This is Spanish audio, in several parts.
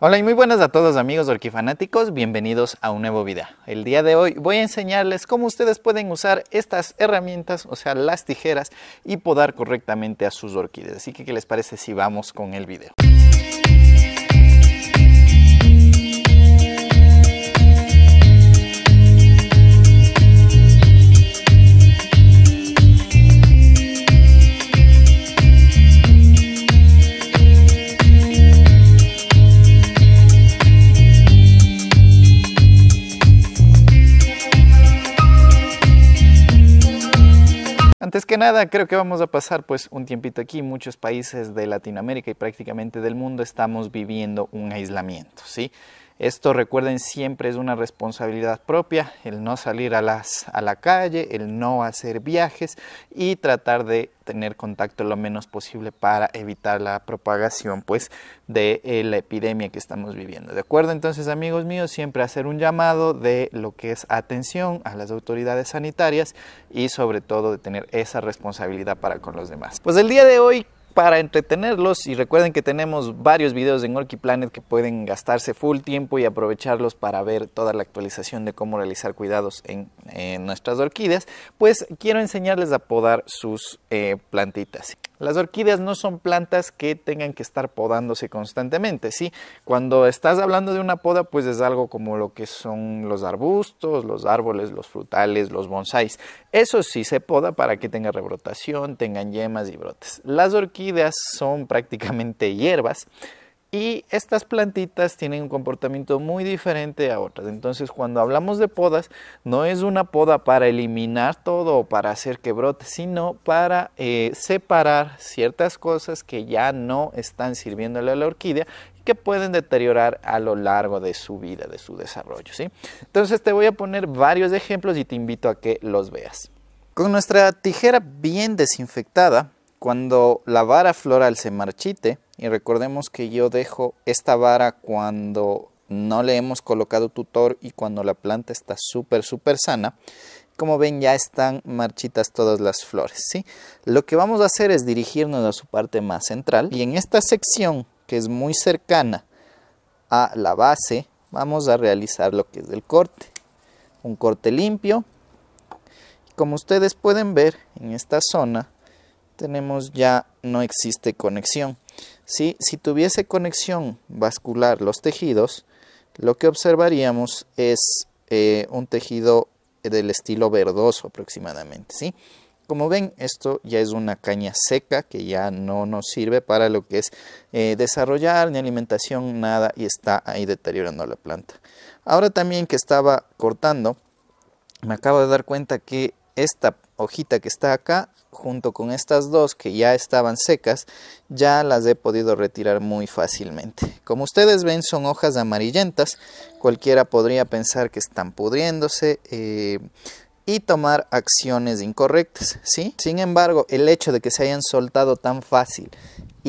Hola y muy buenas a todos amigos orquifanáticos, bienvenidos a un nuevo video. El día de hoy voy a enseñarles cómo ustedes pueden usar estas herramientas, o sea las tijeras, y podar correctamente a sus orquídeas. Así que, ¿qué les parece si vamos con el video? nada, creo que vamos a pasar pues un tiempito aquí. Muchos países de Latinoamérica y prácticamente del mundo estamos viviendo un aislamiento, ¿sí? Esto recuerden siempre es una responsabilidad propia, el no salir a, la calle, el no hacer viajes y tratar de tener contacto lo menos posible para evitar la propagación pues de eh, la epidemia que estamos viviendo. De acuerdo, entonces amigos míos, siempre hacer un llamado de lo que es atención a las autoridades sanitarias y sobre todo de tener esa responsabilidad para con los demás. Pues el día de hoy para entretenerlos y recuerden que tenemos varios videos en Orky Planet que pueden gastarse full tiempo y aprovecharlos para ver toda la actualización de cómo realizar cuidados en en nuestras orquídeas, pues quiero enseñarles a podar sus eh, plantitas. Las orquídeas no son plantas que tengan que estar podándose constantemente, ¿sí? Cuando estás hablando de una poda, pues es algo como lo que son los arbustos, los árboles, los frutales, los bonsáis. Eso sí se poda para que tenga rebrotación, tengan yemas y brotes. Las orquídeas son prácticamente hierbas y estas plantitas tienen un comportamiento muy diferente a otras. Entonces, cuando hablamos de podas, no es una poda para eliminar todo o para hacer que brote, sino para eh, separar ciertas cosas que ya no están sirviéndole a la orquídea y que pueden deteriorar a lo largo de su vida, de su desarrollo. ¿sí? Entonces, te voy a poner varios ejemplos y te invito a que los veas. Con nuestra tijera bien desinfectada, cuando la vara floral se marchite, y recordemos que yo dejo esta vara cuando no le hemos colocado tutor y cuando la planta está súper, súper sana. Como ven ya están marchitas todas las flores, ¿sí? Lo que vamos a hacer es dirigirnos a su parte más central y en esta sección que es muy cercana a la base vamos a realizar lo que es el corte. Un corte limpio. Como ustedes pueden ver en esta zona tenemos ya no existe conexión. Si tuviese conexión vascular los tejidos, lo que observaríamos es eh, un tejido del estilo verdoso aproximadamente. ¿sí? Como ven, esto ya es una caña seca que ya no nos sirve para lo que es eh, desarrollar ni alimentación, nada, y está ahí deteriorando la planta. Ahora también que estaba cortando, me acabo de dar cuenta que esta hojita que está acá junto con estas dos que ya estaban secas, ya las he podido retirar muy fácilmente. Como ustedes ven, son hojas amarillentas, cualquiera podría pensar que están pudriéndose. Eh, y tomar acciones incorrectas, ¿sí? Sin embargo, el hecho de que se hayan soltado tan fácil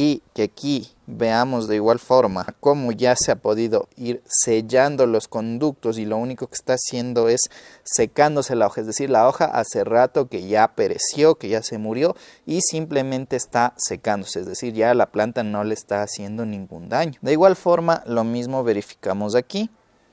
y que aquí veamos de igual forma cómo ya se ha podido ir sellando los conductos y lo único que está haciendo es secándose la hoja, es decir, la hoja hace rato que ya pereció, que ya se murió y simplemente está secándose, es decir, ya la planta no le está haciendo ningún daño. De igual forma, lo mismo verificamos aquí,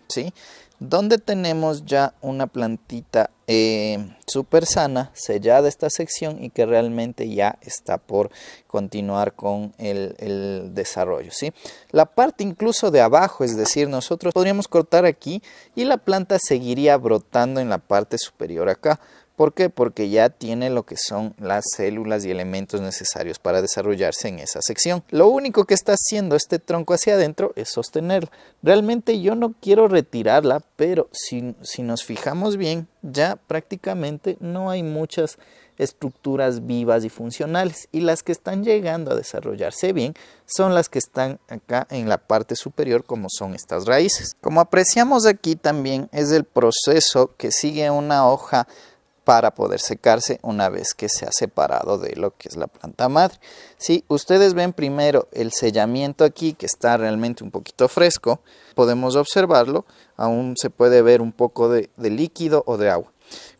¿sí? donde tenemos ya una plantita eh, super sana, sellada esta sección y que realmente ya está por continuar con el, el, desarrollo. ¿sí? La parte incluso de abajo, es decir, nosotros podríamos cortar aquí y la planta seguiría brotando en la parte superior acá. ¿Por qué? Porque ya tiene lo que son las células y elementos necesarios para desarrollarse en esa sección. Lo único que está haciendo este tronco hacia adentro es sostenerla. Realmente yo no quiero retirarla, pero si, si nos fijamos bien, ya prácticamente no hay muchas estructuras vivas y funcionales y las que están llegando a desarrollarse bien son las que están acá en la parte superior como son estas raíces. Como apreciamos aquí también es el proceso que sigue una hoja para poder secarse una vez que se ha separado de lo que es la planta madre. Si ustedes ven primero el sellamiento aquí que está realmente un poquito fresco, podemos observarlo, aún se puede ver un poco de, líquido o de agua.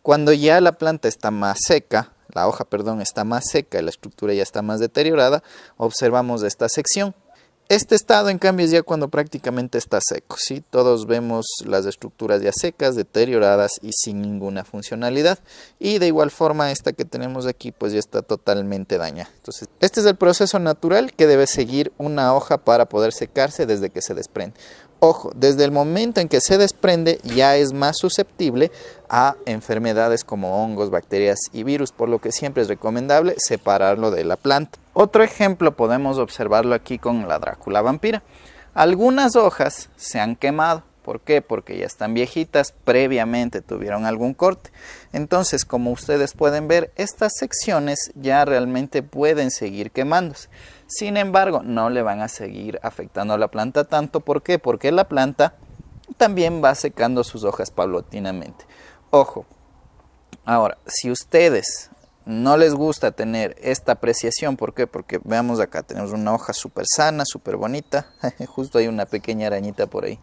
Cuando ya la planta está más seca, la hoja, perdón, está más seca y la estructura ya está más deteriorada, observamos esta sección este estado, en cambio, es ya cuando prácticamente está seco. ¿sí? Todos vemos las estructuras ya secas, deterioradas y sin ninguna funcionalidad. Y de igual forma, esta que tenemos aquí, pues ya está totalmente dañada. Entonces, este es el proceso natural que debe seguir una hoja para poder secarse desde que se desprende. Ojo, desde el momento en que se desprende ya es más susceptible a enfermedades como hongos, bacterias y virus, por lo que siempre es recomendable separarlo de la planta. Otro ejemplo podemos observarlo aquí con la Drácula vampira. Algunas hojas se han quemado, ¿Por qué? Porque ya están viejitas, previamente tuvieron algún corte. Entonces, como ustedes pueden ver, estas secciones ya realmente pueden seguir quemándose. Sin embargo, no le van a seguir afectando a la planta tanto. ¿Por qué? Porque la planta también va secando sus hojas paulatinamente. Ojo. Ahora, si ustedes no les gusta tener esta apreciación. ¿Por qué? Porque veamos acá, tenemos una hoja súper sana, súper bonita. Justo hay una pequeña arañita por ahí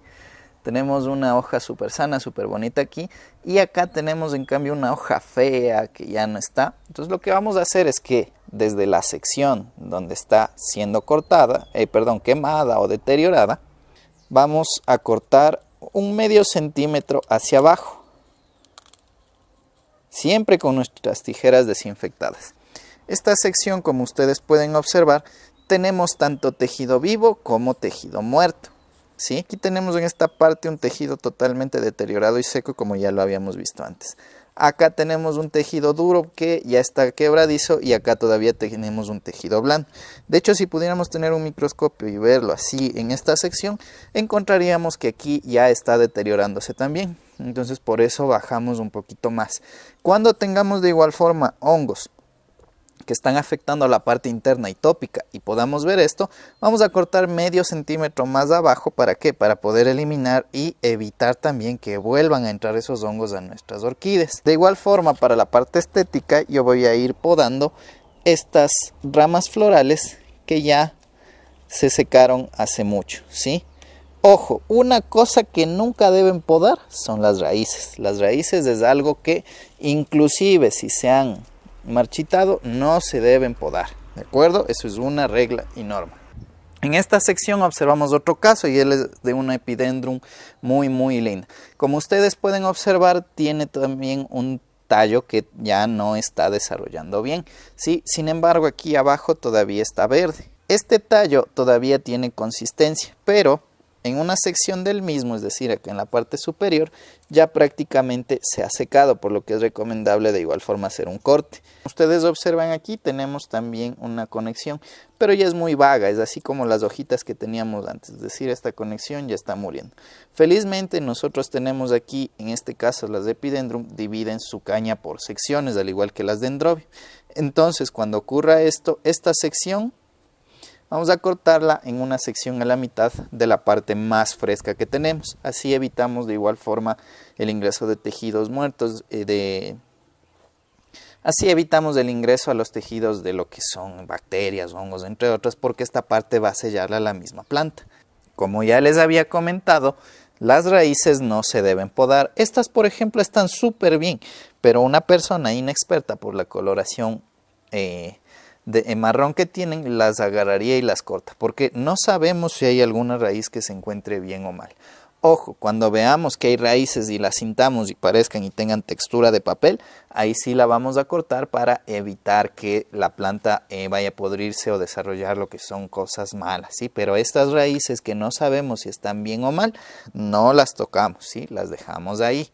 tenemos una hoja súper sana, súper bonita aquí, y acá tenemos en cambio una hoja fea que ya no está. Entonces lo que vamos a hacer es que desde la sección donde está siendo cortada, eh, perdón, quemada o deteriorada, vamos a cortar un medio centímetro hacia abajo. Siempre con nuestras tijeras desinfectadas. Esta sección, como ustedes pueden observar, tenemos tanto tejido vivo como tejido muerto. Aquí tenemos en esta parte un tejido totalmente deteriorado y seco como ya lo habíamos visto antes. Acá tenemos un tejido duro que ya está quebradizo y acá todavía tenemos un tejido blando. De hecho, si pudiéramos tener un microscopio y verlo así en esta sección, encontraríamos que aquí ya está deteriorándose también. Entonces, por eso bajamos un poquito más. Cuando tengamos de igual forma hongos que están afectando a la parte interna y tópica y podamos ver esto, vamos a cortar medio centímetro más abajo. ¿Para qué? Para poder eliminar y evitar también que vuelvan a entrar esos hongos a nuestras orquídeas. De igual forma, para la parte estética, yo voy a ir podando estas ramas florales que ya se secaron hace mucho, ¿sí? Ojo, una cosa que nunca deben podar son las raíces. Las raíces es algo que inclusive si se han marchitado no se deben podar, ¿de acuerdo? Eso es una regla y norma. En esta sección observamos otro caso y él es de una epidendrum muy muy linda. Como ustedes pueden observar, tiene también un tallo que ya no está desarrollando bien. Sí, sin embargo, aquí abajo todavía está verde. Este tallo todavía tiene consistencia, pero en una sección del mismo, es decir, en la parte superior, ya prácticamente se ha secado, por lo que es recomendable de igual forma hacer un corte. Ustedes observan aquí, tenemos también una conexión, pero ya es muy vaga, es así como las hojitas que teníamos antes, es decir, esta conexión ya está muriendo. Felizmente nosotros tenemos aquí, en este caso las de Epidendrum, dividen su caña por secciones, al igual que las de Dendrobio. Entonces, cuando ocurra esto, esta sección Vamos a cortarla en una sección a la mitad de la parte más fresca que tenemos. Así evitamos de igual forma el ingreso de tejidos muertos, eh, de... Así evitamos el ingreso a los tejidos de lo que son bacterias, hongos, entre otras, porque esta parte va a sellarla la misma planta. Como ya les había comentado, las raíces no se deben podar. Estas, por ejemplo, están súper bien, pero una persona inexperta por la coloración eh, de marrón que tienen, las agarraría y las corta, porque no sabemos si hay alguna raíz que se encuentre bien o mal. Ojo, cuando veamos que hay raíces y las cintamos y parezcan y tengan textura de papel, ahí sí la vamos a cortar para evitar que la planta eh, vaya a podrirse o desarrollar lo que son cosas malas, ¿sí? Pero estas raíces que no sabemos si están bien o mal, no las tocamos, ¿sí? Las dejamos ahí.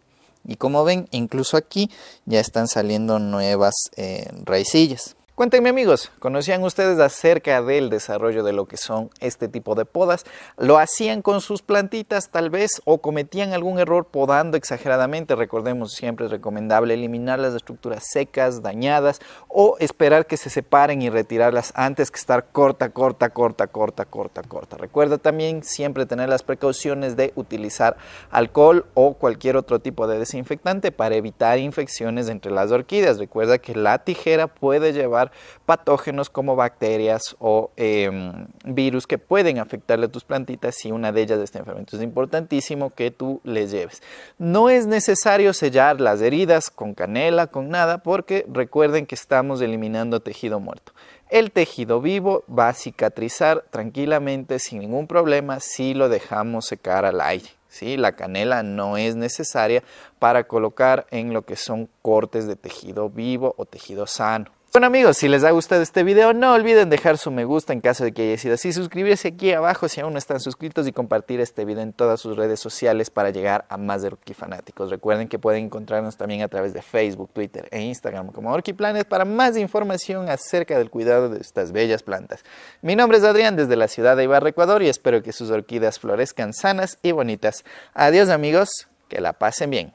Y como ven, incluso aquí ya están saliendo nuevas eh, raicillas. Cuéntenme amigos, ¿conocían ustedes acerca del desarrollo de lo que son este tipo de podas? ¿Lo hacían con sus plantitas tal vez o cometían algún error podando exageradamente? Recordemos, siempre es recomendable eliminar las estructuras secas, dañadas o esperar que se separen y retirarlas antes que estar corta, corta, corta, corta, corta, corta. Recuerda también siempre tener las precauciones de utilizar alcohol o cualquier otro tipo de desinfectante para evitar infecciones entre las orquídeas. Recuerda que la tijera puede llevar patógenos como bacterias o em, virus que pueden afectarle a tus plantitas si una de ellas está enferma. Entonces es importantísimo que tú les lleves. No es necesario sellar las heridas con canela, con nada, porque recuerden que estamos eliminando tejido muerto. El tejido vivo va a cicatrizar tranquilamente sin ningún problema si lo dejamos secar al aire. ¿sí? La canela no es necesaria para colocar en lo que son cortes de tejido vivo o tejido sano. Bueno amigos, si les ha gustado este video, no olviden dejar su me gusta en caso de que haya sido así, suscribirse aquí abajo si aún no están suscritos y compartir este video en todas sus redes sociales para llegar a más de Recuerden que pueden encontrarnos también a través de Facebook, Twitter e Instagram como Orquiplanet para más información acerca del cuidado de estas bellas plantas. Mi nombre es Adrián desde la ciudad de Ibarra, Ecuador y espero que sus orquídeas florezcan sanas y bonitas. Adiós amigos, que la pasen bien.